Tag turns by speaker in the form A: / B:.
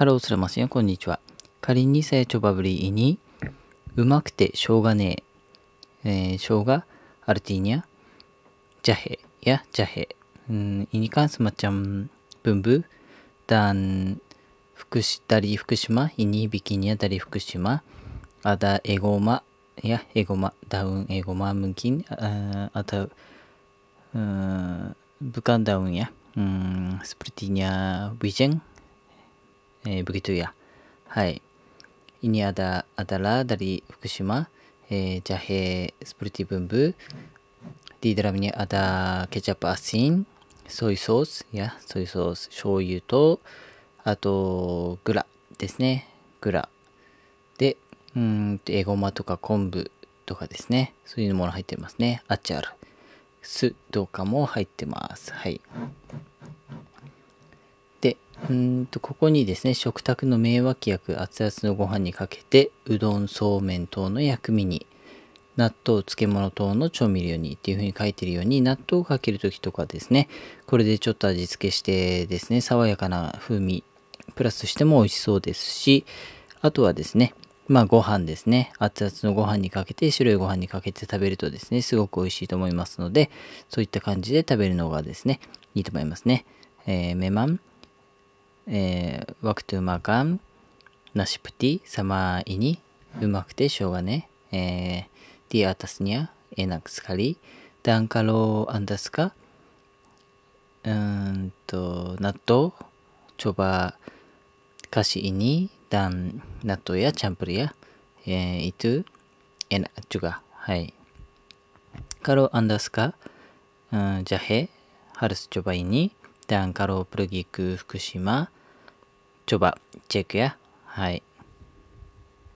A: ハローするませよ、こんにちは。仮に成長バブリーに、うまくてしょうがねえ、えー、生姜、アルティーニャ、ジャヘ、や、ジャヘ、うん、イニカンスマちゃん、ブンブ、ダン、福し、ダリ福島、イニビキニア、ダリ福島、アダ、エゴマ、や、エゴマ、ダウン、エゴマ、ムンキン、あた、ブカンダウンや、うん、スプリティニア、ウィジェン、ブギトゥヤ。はい。イニアダ、アダラ、ダリ、福島、えー、ジャヘ、スプリティブンブ、ディドラミニアダ、ケチャップ、アシン、ソイソース、や、ソイソース、醤油と、あと、グラですね。グラ。で、うんと、エゴマとか昆布とかですね。そういうもの入ってますね。アチャル。酢とかも入ってます。はい。で、うんと、ここにですね、食卓の名脇役、熱々のご飯にかけて、うどん、そうめん等の薬味に、納豆、漬物等の調味料にっていう風に書いてるように、納豆をかける時とかですね、これでちょっと味付けしてですね、爽やかな風味、プラスしても美味しそうですし、あとはですね、まあご飯ですね。熱々のご飯にかけて、白いご飯にかけて食べるとですね、すごく美味しいと思いますので、そういった感じで食べるのがですね、いいと思いますね。えー、eh, waktu makan nasi putih sama ini umak teh showane eh, di atasnya enak sekali dan kalau anda suka um, to, natto coba kasih ini dan natto ya campur ya eh, itu enak juga hai kalau anda suka um, jahe harus coba ini でンカロープルギク、福島、チョバ、チェクや、はい、